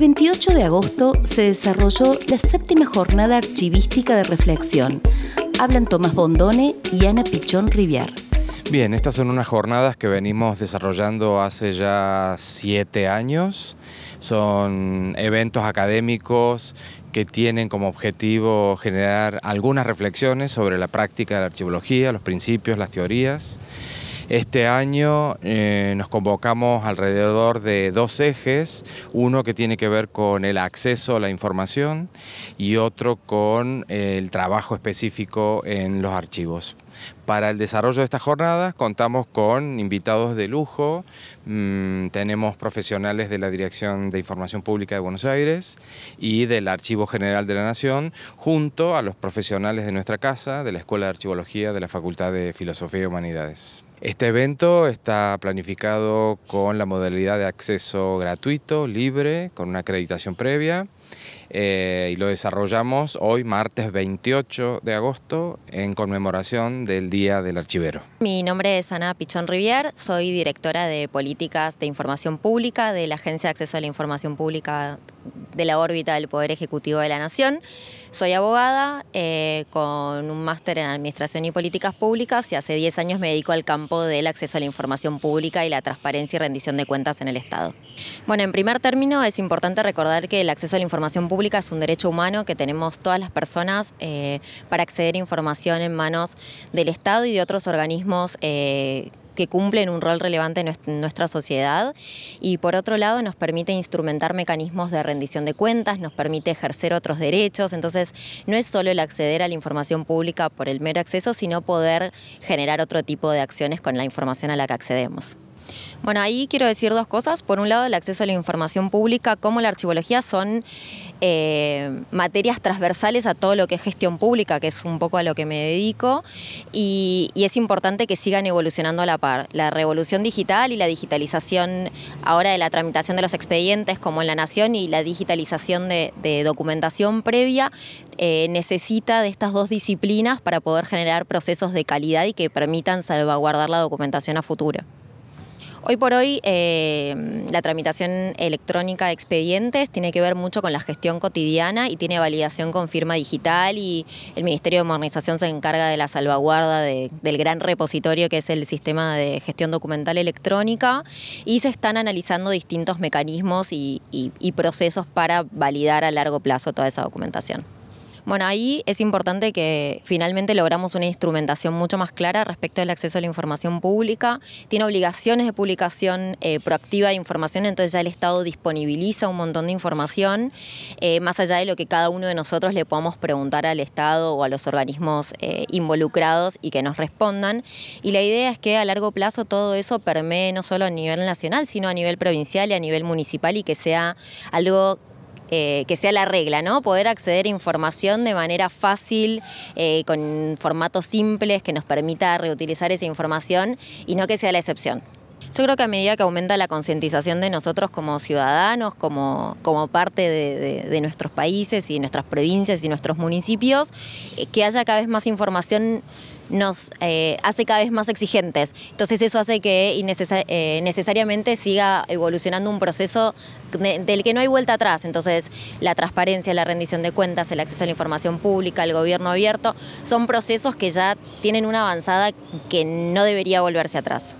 28 de agosto se desarrolló la séptima jornada archivística de reflexión. Hablan Tomás Bondone y Ana Pichón Rivière. Bien, estas son unas jornadas que venimos desarrollando hace ya siete años. Son eventos académicos que tienen como objetivo generar algunas reflexiones sobre la práctica de la archivología, los principios, las teorías. Este año eh, nos convocamos alrededor de dos ejes, uno que tiene que ver con el acceso a la información y otro con el trabajo específico en los archivos. Para el desarrollo de estas jornadas contamos con invitados de lujo, mm, tenemos profesionales de la Dirección de Información Pública de Buenos Aires y del Archivo General de la Nación, junto a los profesionales de nuestra casa, de la Escuela de Archivología de la Facultad de Filosofía y Humanidades. Este evento está planificado con la modalidad de acceso gratuito, libre, con una acreditación previa eh, y lo desarrollamos hoy, martes 28 de agosto, en conmemoración del Día del Archivero. Mi nombre es Ana Pichón Rivier, soy directora de Políticas de Información Pública de la Agencia de Acceso a la Información Pública de la órbita del Poder Ejecutivo de la Nación. Soy abogada eh, con un máster en Administración y Políticas Públicas y hace 10 años me dedico al campo del acceso a la información pública y la transparencia y rendición de cuentas en el Estado. Bueno, en primer término es importante recordar que el acceso a la información pública es un derecho humano que tenemos todas las personas eh, para acceder a información en manos del Estado y de otros organismos eh, que cumplen un rol relevante en nuestra sociedad y por otro lado nos permite instrumentar mecanismos de rendición de cuentas, nos permite ejercer otros derechos, entonces no es solo el acceder a la información pública por el mero acceso, sino poder generar otro tipo de acciones con la información a la que accedemos. Bueno, ahí quiero decir dos cosas. Por un lado, el acceso a la información pública como la archivología son eh, materias transversales a todo lo que es gestión pública, que es un poco a lo que me dedico, y, es importante que sigan evolucionando a la par. La revolución digital y la digitalización ahora de la tramitación de los expedientes como en la Nación y la digitalización de, documentación previa eh, necesita de estas dos disciplinas para poder generar procesos de calidad y que permitan salvaguardar la documentación a futuro. Hoy por hoy eh, la tramitación electrónica de expedientes tiene que ver mucho con la gestión cotidiana y tiene validación con firma digital y el Ministerio de Modernización se encarga de la salvaguarda del gran repositorio que es el sistema de gestión documental electrónica y se están analizando distintos mecanismos y procesos para validar a largo plazo toda esa documentación. Bueno, ahí es importante que finalmente logramos una instrumentación mucho más clara respecto al acceso a la información pública. Tiene obligaciones de publicación eh, proactiva de información, entonces ya el Estado disponibiliza un montón de información, eh, más allá de lo que cada uno de nosotros le podamos preguntar al Estado o a los organismos eh, involucrados y que nos respondan. Y la idea es que a largo plazo todo eso permee no solo a nivel nacional, sino a nivel provincial y a nivel municipal y que sea algo eh, que sea la regla, ¿no? Poder acceder a información de manera fácil, eh, con formatos simples que nos permita reutilizar esa información y no que sea la excepción. Yo creo que a medida que aumenta la concientización de nosotros como ciudadanos, como, parte de, nuestros países y nuestras provincias y nuestros municipios, eh, que haya cada vez más información nos eh, hace cada vez más exigentes. Entonces eso hace que eh, necesariamente siga evolucionando un proceso del que no hay vuelta atrás. Entonces la transparencia, la rendición de cuentas, el acceso a la información pública, el gobierno abierto, son procesos que ya tienen una avanzada que no debería volverse atrás.